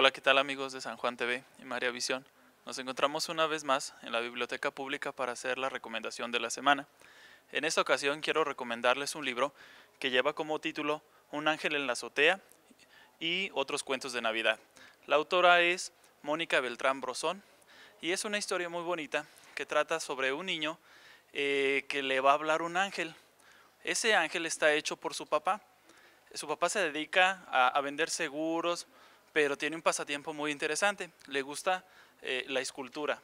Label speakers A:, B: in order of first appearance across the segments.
A: Hola, ¿qué tal amigos de San Juan TV y María Visión? Nos encontramos una vez más en la Biblioteca Pública para hacer la recomendación de la semana. En esta ocasión quiero recomendarles un libro que lleva como título Un ángel en la azotea y otros cuentos de Navidad. La autora es Mónica Beltrán Brosón y es una historia muy bonita que trata sobre un niño eh, que le va a hablar un ángel. Ese ángel está hecho por su papá. Su papá se dedica a vender seguros, pero tiene un pasatiempo muy interesante. Le gusta eh, la escultura.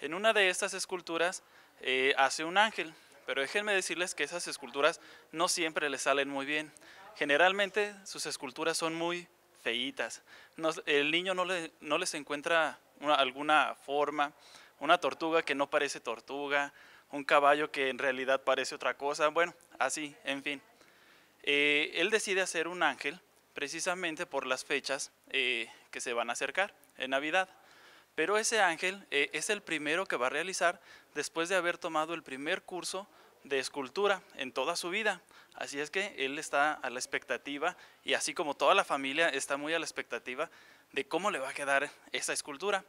A: En una de estas esculturas eh, hace un ángel, pero déjenme decirles que esas esculturas no siempre le salen muy bien. Generalmente sus esculturas son muy feitas. el niño no, le, les encuentra alguna forma, una tortuga que no parece tortuga, un caballo que en realidad parece otra cosa, bueno, así, en fin. Eh, él decide hacer un ángel precisamente por las fechas eh, que se van a acercar en Navidad. Pero ese ángel eh, es el primero que va a realizar después de haber tomado el primer curso de escultura en toda su vida. Así es que él está a la expectativa y así como toda la familia está muy a la expectativa de cómo le va a quedar esa escultura.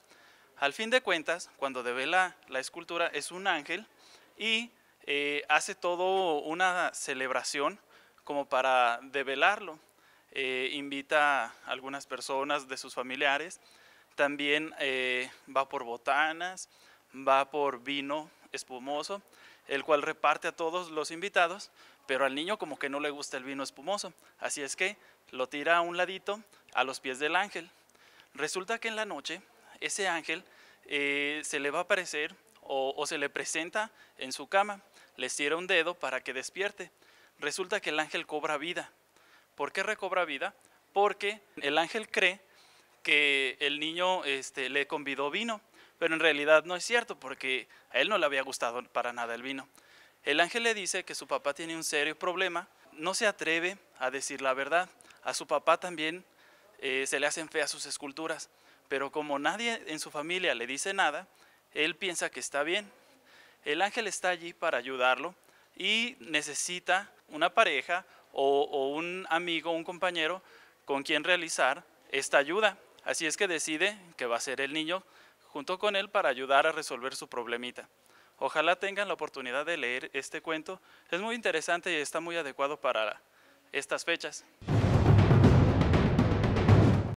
A: Al fin de cuentas, cuando devela la escultura es un ángel y eh, hace todo una celebración como para develarlo. Eh, invita a algunas personas de sus familiares, también eh, va por botanas, va por vino espumoso, el cual reparte a todos los invitados, pero al niño como que no le gusta el vino espumoso, así es que lo tira a un ladito a los pies del ángel. Resulta que en la noche ese ángel eh, se le va a aparecer o, se le presenta en su cama, Le cierra un dedo para que despierte. Resulta que el ángel cobra vida ¿Por qué recobra vida? Porque el ángel cree que el niño este, le convidó vino, pero en realidad no es cierto porque a él no le había gustado para nada el vino. El ángel le dice que su papá tiene un serio problema, no se atreve a decir la verdad. A su papá también eh, se le hacen feas sus esculturas, pero como nadie en su familia le dice nada, él piensa que está bien. El ángel está allí para ayudarlo y necesita una pareja o, un amigo, un compañero con quien realizar esta ayuda. Así es que decide que va a ser el niño junto con él para ayudar a resolver su problemita. Ojalá tengan la oportunidad de leer este cuento. Es muy interesante y está muy adecuado para estas fechas.